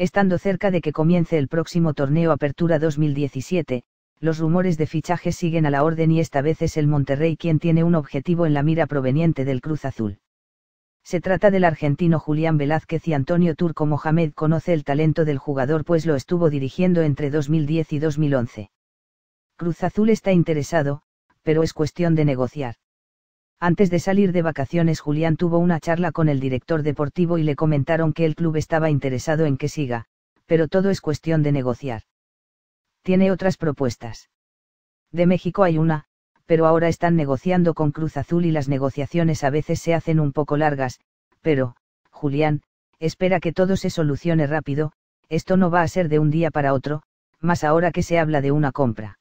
Estando cerca de que comience el próximo torneo Apertura 2017, los rumores de fichajes siguen a la orden y esta vez es el Monterrey quien tiene un objetivo en la mira proveniente del Cruz Azul. Se trata del argentino Julián Velázquez y Antonio Turco Mohamed conoce el talento del jugador pues lo estuvo dirigiendo entre 2010 y 2011. Cruz Azul está interesado, pero es cuestión de negociar. Antes de salir de vacaciones Julián tuvo una charla con el director deportivo y le comentaron que el club estaba interesado en que siga, pero todo es cuestión de negociar. Tiene otras propuestas. De México hay una, pero ahora están negociando con Cruz Azul y las negociaciones a veces se hacen un poco largas, pero, Julián, espera que todo se solucione rápido, esto no va a ser de un día para otro, más ahora que se habla de una compra.